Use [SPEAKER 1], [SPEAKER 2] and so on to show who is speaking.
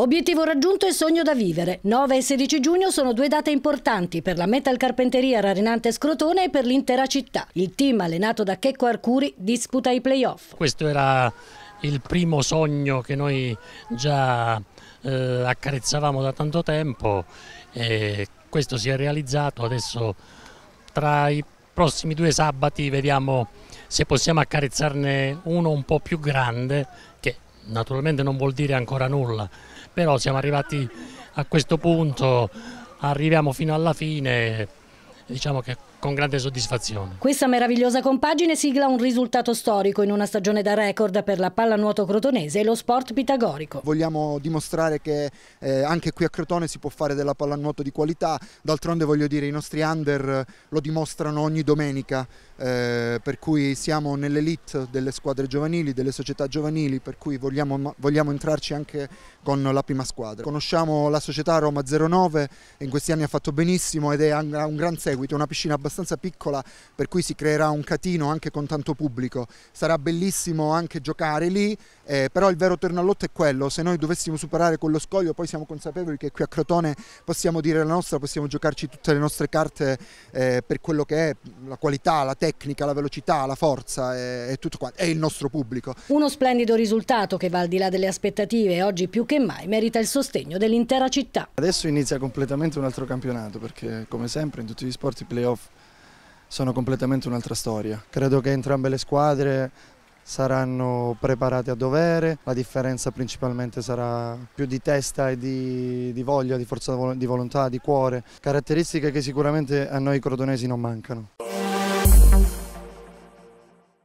[SPEAKER 1] Obiettivo raggiunto e sogno da vivere. 9 e 16 giugno sono due date importanti per la metal carpenteria Rarinante Scrotone e per l'intera città. Il team allenato da Checco Arcuri disputa i playoff.
[SPEAKER 2] Questo era il primo sogno che noi già eh, accarezzavamo da tanto tempo e questo si è realizzato adesso tra i prossimi due sabati vediamo se possiamo accarezzarne uno un po' più grande che naturalmente non vuol dire ancora nulla, però siamo arrivati a questo punto, arriviamo fino alla fine, diciamo che con grande soddisfazione.
[SPEAKER 1] Questa meravigliosa compagine sigla un risultato storico in una stagione da record per la pallanuoto crotonese e lo sport pitagorico.
[SPEAKER 3] Vogliamo dimostrare che eh, anche qui a Crotone si può fare della pallanuoto di qualità, d'altronde voglio dire i nostri under eh, lo dimostrano ogni domenica, eh, per cui siamo nell'elite delle squadre giovanili, delle società giovanili, per cui vogliamo, vogliamo entrarci anche con la prima squadra. Conosciamo la società Roma 09, in questi anni ha fatto benissimo ed è un gran seguito seguito, una piscina abbastanza piccola per cui si creerà un catino anche con tanto pubblico, sarà bellissimo anche giocare lì, eh, però il vero ternallotto è quello, se noi dovessimo superare quello scoglio poi siamo consapevoli che qui a Crotone possiamo dire la nostra, possiamo giocarci tutte le nostre carte eh, per quello che è la qualità, la tecnica, la velocità, la forza e, e tutto quanto, è il nostro pubblico.
[SPEAKER 1] Uno splendido risultato che va al di là delle aspettative e oggi più che mai merita il sostegno dell'intera città.
[SPEAKER 4] Adesso inizia completamente un altro campionato perché come sempre in tutti gli sport sport i playoff sono completamente un'altra storia. Credo che entrambe le squadre saranno preparate a dovere, la differenza principalmente sarà più di testa e di, di voglia, di forza di volontà, di cuore, caratteristiche che sicuramente a noi crodonesi non mancano.